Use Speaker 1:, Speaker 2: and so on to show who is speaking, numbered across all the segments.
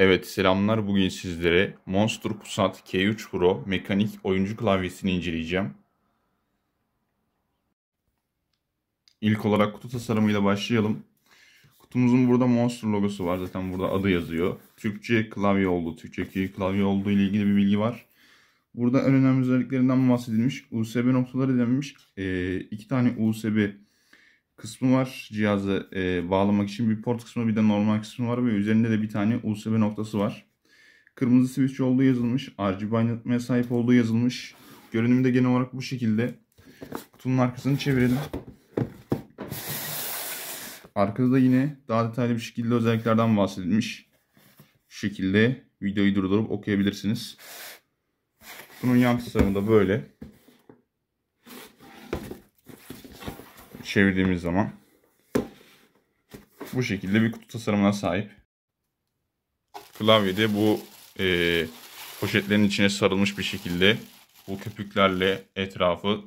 Speaker 1: Evet selamlar bugün sizlere Monster Kusat K3 Pro mekanik oyuncu klavyesini inceleyeceğim. İlk olarak kutu tasarımıyla başlayalım. Kutumuzun burada Monster logosu var zaten burada adı yazıyor. Türkçe klavye olduğu, Türkçe klavye olduğu ile ilgili bir bilgi var. Burada en önemli özelliklerinden bahsedilmiş. USB noktaları denilmiş. Ee, iki tane USB kısmı var cihazı e, bağlamak için. Bir port kısmı bir de normal kısmı var ve üzerinde de bir tane USB noktası var. Kırmızı switch olduğu yazılmış. RGB aydınlatmaya sahip olduğu yazılmış. Görünümü de genel olarak bu şekilde. Kutunun arkasını çevirelim. Arkada da yine daha detaylı bir şekilde özelliklerden bahsedilmiş. Şu şekilde videoyu durdurup okuyabilirsiniz. Bunun yan tasarımı da böyle. çevirdiğimiz zaman bu şekilde bir kutu tasarımına sahip. Klavyede bu e, poşetlerin içine sarılmış bir şekilde bu köpüklerle etrafı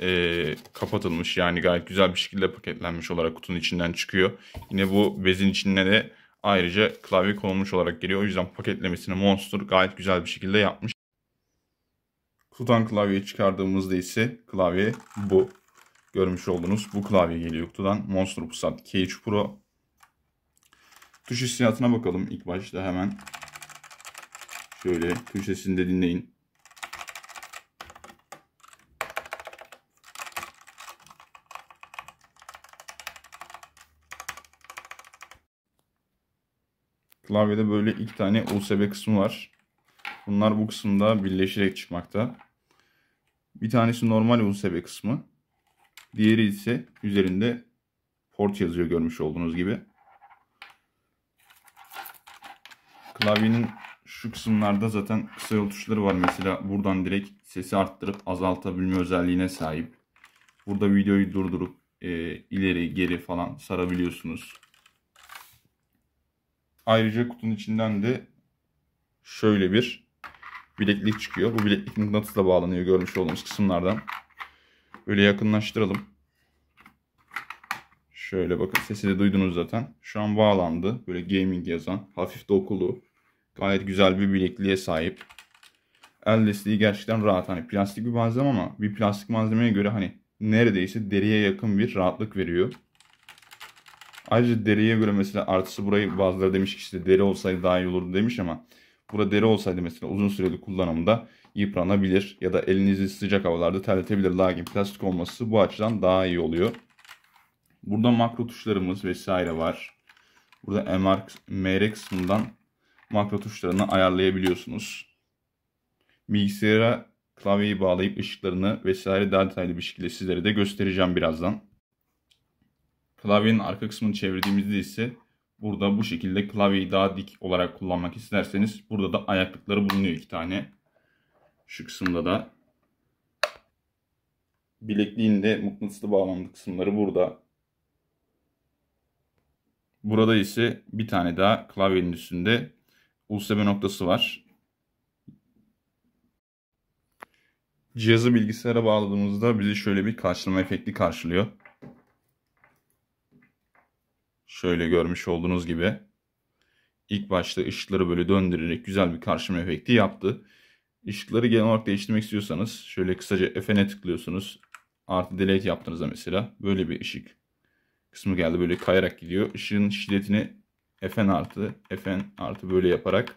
Speaker 1: e, kapatılmış. Yani gayet güzel bir şekilde paketlenmiş olarak kutunun içinden çıkıyor. Yine bu bezin içine de ayrıca klavye konulmuş olarak geliyor. O yüzden paketlemesini Monster gayet güzel bir şekilde yapmış. Kutudan klavyeyi çıkardığımızda ise klavye bu. Görmüş olduğunuz bu klavye geliyor kutudan. Monster Pusat Cage Pro. Tuş hissiyatına bakalım ilk başta hemen. Şöyle tuş sesini de dinleyin. Klavyede böyle iki tane USB kısmı var. Bunlar bu kısımda birleşerek çıkmakta. Bir tanesi normal USB kısmı. Diğeri ise üzerinde port yazıyor görmüş olduğunuz gibi. Klavyenin şu kısımlarda zaten kısa yol tuşları var. Mesela buradan direkt sesi arttırıp azaltabilme özelliğine sahip. Burada videoyu durdurup e, ileri geri falan sarabiliyorsunuz. Ayrıca kutunun içinden de şöyle bir bileklik çıkıyor. Bu bileklik mıknatısla bağlanıyor görmüş olduğunuz kısımlardan. Böyle yakınlaştıralım. Şöyle bakın sesi de duydunuz zaten. Şu an bağlandı. Böyle gaming yazan. Hafif dokulu. Gayet güzel bir bilekliğe sahip. El desteği gerçekten rahat. Hani plastik bir malzeme ama bir plastik malzemeye göre hani neredeyse deriye yakın bir rahatlık veriyor. Ayrıca deriye göre mesela artısı burayı bazıları demiş ki işte deri olsaydı daha iyi olurdu demiş ama Burada deri olsaydı mesela uzun süreli kullanımda yıpranabilir ya da elinizi sıcak havalarda terletebilir. Lakin plastik olması bu açıdan daha iyi oluyor. Burada makro tuşlarımız vesaire var. Burada MR, MR kısmından makro tuşlarını ayarlayabiliyorsunuz. Bilgisayara klavyeyi bağlayıp ışıklarını vesaire daha detaylı bir şekilde sizlere de göstereceğim birazdan. Klavyenin arka kısmını çevirdiğimizde ise Burada bu şekilde klavyeyi daha dik olarak kullanmak isterseniz burada da ayaklıkları bulunuyor iki tane. Şu kısımda da bilekliğin de mıknatıslı bağlandı kısımları burada. Burada ise bir tane daha klavyenin üstünde USB noktası var. Cihazı bilgisayara bağladığımızda bizi şöyle bir karşılama efekti karşılıyor. Şöyle görmüş olduğunuz gibi İlk başta ışıkları böyle döndürerek güzel bir karşıma efekti yaptı. Işıkları genel olarak değiştirmek istiyorsanız şöyle kısaca F'ne tıklıyorsunuz. Artı delete yaptığınızda mesela böyle bir ışık kısmı geldi. Böyle kayarak gidiyor. Işığın şiddetini Fn artı Fn artı böyle yaparak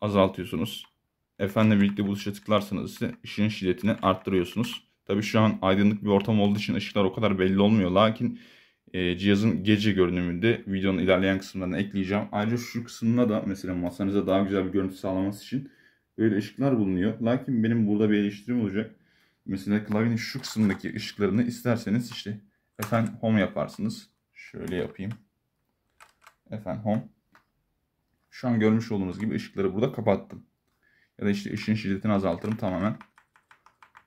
Speaker 1: azaltıyorsunuz. Fn'le birlikte bu tuşa tıklarsanız ise ışığın şiddetini arttırıyorsunuz. Tabii şu an aydınlık bir ortam olduğu için ışıklar o kadar belli olmuyor. Lakin e, cihazın gece görünümünde videonun ilerleyen kısımlarına ekleyeceğim. Ayrıca şu kısmına da mesela masanıza daha güzel bir görüntü sağlaması için böyle ışıklar bulunuyor. Lakin benim burada bir eleştirim olacak. Mesela klavyenin şu kısımdaki ışıklarını isterseniz işte efendim home yaparsınız. Şöyle yapayım. Efendim home. Şu an görmüş olduğunuz gibi ışıkları burada kapattım. Ya da işte ışığın şiddetini azaltırım tamamen.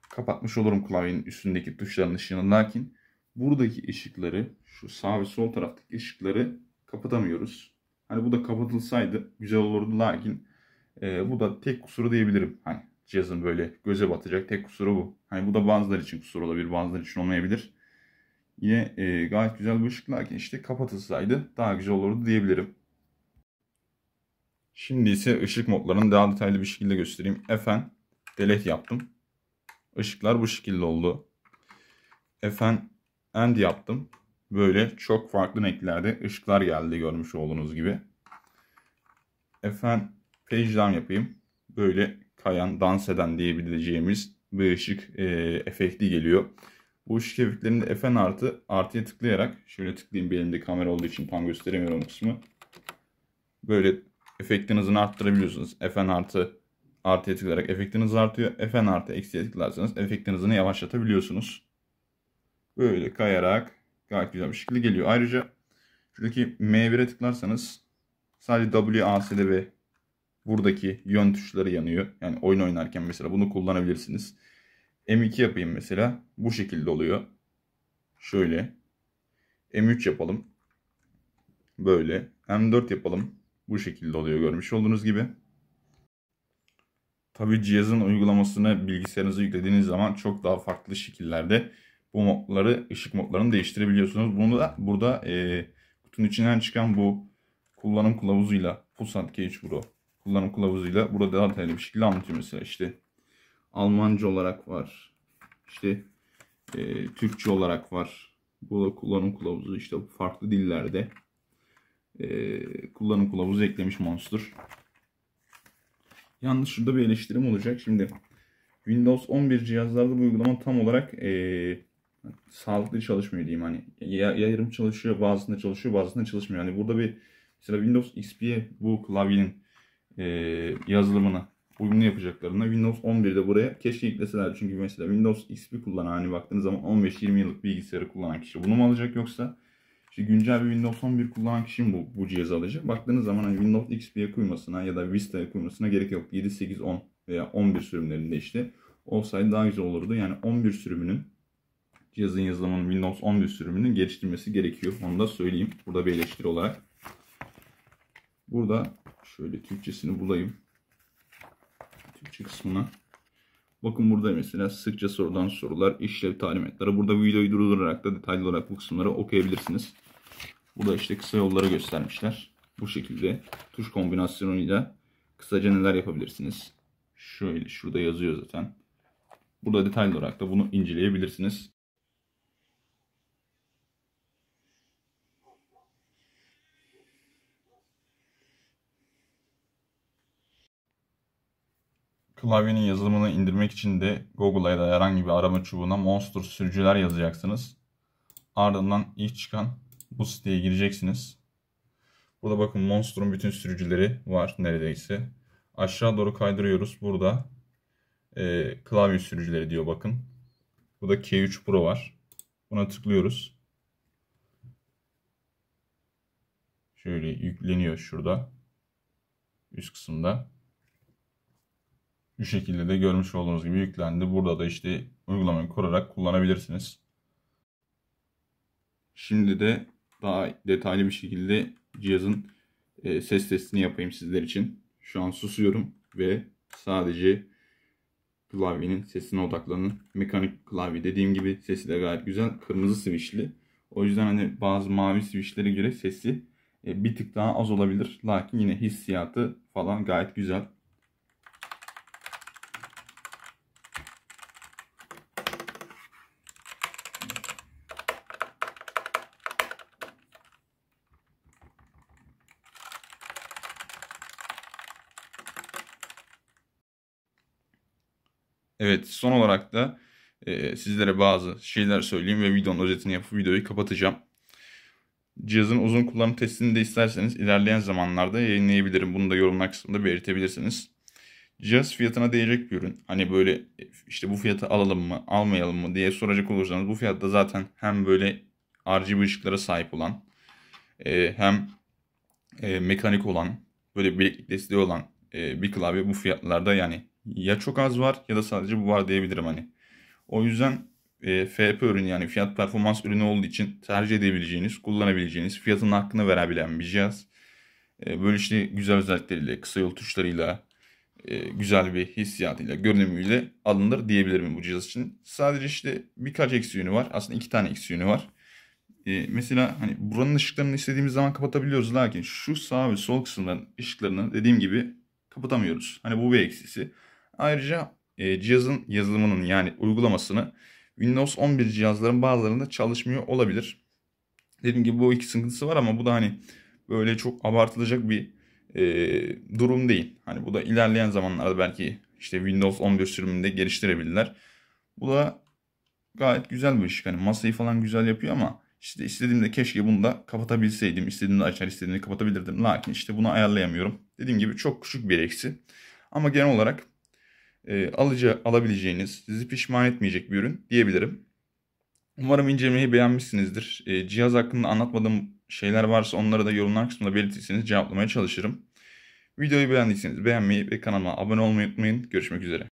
Speaker 1: Kapatmış olurum klavyenin üstündeki tuşların ışığını. Lakin buradaki ışıkları, şu sağ ve sol taraftaki ışıkları kapatamıyoruz. Hani bu da kapatılsaydı güzel olurdu lakin e, bu da tek kusuru diyebilirim. Hani cihazın böyle göze batacak tek kusuru bu. Hani bu da bazıları için kusur olabilir, bazıları için olmayabilir. Yine e, gayet güzel bir ışık lakin işte kapatılsaydı daha güzel olurdu diyebilirim. Şimdi ise ışık modlarını daha detaylı bir şekilde göstereyim. Efen delete yaptım. Işıklar bu şekilde oldu. Efen end yaptım. Böyle çok farklı renklerde ışıklar geldi görmüş olduğunuz gibi. Efendim page down yapayım. Böyle kayan, dans eden diyebileceğimiz bir ışık e, efekti geliyor. Bu ışık efektlerinde Fn artı artıya tıklayarak şöyle tıklayayım bir elimde kamera olduğu için tam gösteremiyorum kısmı. Böyle efektinizin arttırabiliyorsunuz. Fn artı artıya tıklayarak efektiniz artıyor. Fn artı eksiye tıklarsanız efektin yavaşlatabiliyorsunuz. Böyle kayarak gayet güzel bir şekilde geliyor. Ayrıca şuradaki M1'e tıklarsanız sadece W, A, S, D ve buradaki yön tuşları yanıyor. Yani oyun oynarken mesela bunu kullanabilirsiniz. M2 yapayım mesela. Bu şekilde oluyor. Şöyle. M3 yapalım. Böyle. M4 yapalım. Bu şekilde oluyor görmüş olduğunuz gibi. Tabi cihazın uygulamasını bilgisayarınıza yüklediğiniz zaman çok daha farklı şekillerde bu modları, ışık modlarını değiştirebiliyorsunuz. Bunu da burada e, kutunun içinden çıkan bu kullanım kılavuzuyla, Pulsat Gauge Pro kullanım kılavuzuyla burada daha detaylı bir şekilde anlatıyor mesela işte Almanca olarak var. İşte e, Türkçe olarak var. Bu da kullanım kılavuzu işte farklı dillerde e, kullanım kılavuzu eklemiş Monster. Yalnız şurada bir eleştirim olacak. Şimdi Windows 11 cihazlarda bu uygulama tam olarak e, sağlıklı çalışmıyor diyeyim hani ya, yarım çalışıyor bazısında çalışıyor bazısında çalışmıyor. Hani burada bir mesela Windows XP'ye bu klavyenin e, yazılımına uyumlu yapacaklarına Windows 11'de buraya keşke ekleseler. Çünkü mesela Windows XP kullanan hani baktığınız zaman 15-20 yıllık bilgisayarı kullanan kişi bunu mu alacak yoksa işte güncel bir Windows 11 kullanan kişi mi bu, bu cihazı alacak? Baktığınız zaman hani Windows XP'ye koymasına ya da Vista'ya koymasına gerek yok. 7, 8, 10 veya 11 sürümlerinde işte olsaydı daha güzel olurdu. Yani 11 sürümünün cihazın yazılımının Windows 11 sürümünün geliştirmesi gerekiyor. Onu da söyleyeyim. Burada bir eleştiri olarak. Burada şöyle Türkçesini bulayım. Türkçe kısmına. Bakın burada mesela sıkça sorulan sorular, işlev talimatları. Burada videoyu durdurarak da detaylı olarak bu kısımları okuyabilirsiniz. Burada işte kısa yolları göstermişler. Bu şekilde tuş kombinasyonuyla kısaca neler yapabilirsiniz. Şöyle şurada yazıyor zaten. Burada detaylı olarak da bunu inceleyebilirsiniz. Klavyenin yazılımını indirmek için de Google'a ya da herhangi bir arama çubuğuna Monster sürücüler yazacaksınız. Ardından ilk çıkan bu siteye gireceksiniz. Burada bakın Monster'un bütün sürücüleri var neredeyse. Aşağı doğru kaydırıyoruz. Burada e, klavye sürücüleri diyor bakın. Burada K3 Pro var. Buna tıklıyoruz. Şöyle yükleniyor şurada. Üst kısımda. Bu şekilde de görmüş olduğunuz gibi yüklendi. Burada da işte uygulamayı kurarak kullanabilirsiniz. Şimdi de daha detaylı bir şekilde cihazın e, ses testini yapayım sizler için. Şu an susuyorum ve sadece klavyenin sesine odaklanın. Mekanik klavye dediğim gibi sesi de gayet güzel. Kırmızı switchli. O yüzden hani bazı mavi switchlere göre sesi e, bir tık daha az olabilir. Lakin yine hissiyatı falan gayet güzel. Evet son olarak da e, sizlere bazı şeyler söyleyeyim ve videonun özetini yapıp videoyu kapatacağım. Cihazın uzun kullanım testini de isterseniz ilerleyen zamanlarda yayınlayabilirim. Bunu da yorumlar kısmında belirtebilirsiniz. Cihaz fiyatına değecek bir ürün. Hani böyle e, işte bu fiyatı alalım mı almayalım mı diye soracak olursanız bu fiyatta zaten hem böyle RGB ışıklara sahip olan e, hem e, mekanik olan böyle bileklik desteği olan e, bir klavye bu fiyatlarda yani ya çok az var ya da sadece bu var diyebilirim hani. O yüzden e, FP ürünü yani fiyat performans ürünü olduğu için tercih edebileceğiniz, kullanabileceğiniz, fiyatın hakkını verebilen bir cihaz. E, böyle işte güzel özellikleriyle, kısa yol tuşlarıyla, e, güzel bir hissiyatıyla, görünümüyle alınır diyebilirim bu cihaz için. Sadece işte birkaç eksi yönü var. Aslında iki tane eksi yönü var. E, mesela hani buranın ışıklarını istediğimiz zaman kapatabiliyoruz. Lakin şu sağ ve sol kısımların ışıklarını dediğim gibi kapatamıyoruz. Hani bu bir eksisi. Ayrıca e, cihazın yazılımının yani uygulamasını Windows 11 cihazların bazılarında çalışmıyor olabilir. Dediğim gibi bu iki sıkıntısı var ama bu da hani böyle çok abartılacak bir e, durum değil. Hani bu da ilerleyen zamanlarda belki işte Windows 11 sürümünde geliştirebilirler. Bu da gayet güzel bir ışık. Hani masayı falan güzel yapıyor ama işte istediğimde keşke bunu da kapatabilseydim. İstediğimde açar istediğimde kapatabilirdim. Lakin işte bunu ayarlayamıyorum. Dediğim gibi çok küçük bir eksi. Ama genel olarak e, alıcı alabileceğiniz, sizi pişman etmeyecek bir ürün diyebilirim. Umarım incelemeyi beğenmişsinizdir. E, cihaz hakkında anlatmadığım şeyler varsa onları da yorumlar kısmında belirtirseniz cevaplamaya çalışırım. Videoyu beğendiyseniz beğenmeyi ve kanalıma abone olmayı unutmayın. Görüşmek üzere.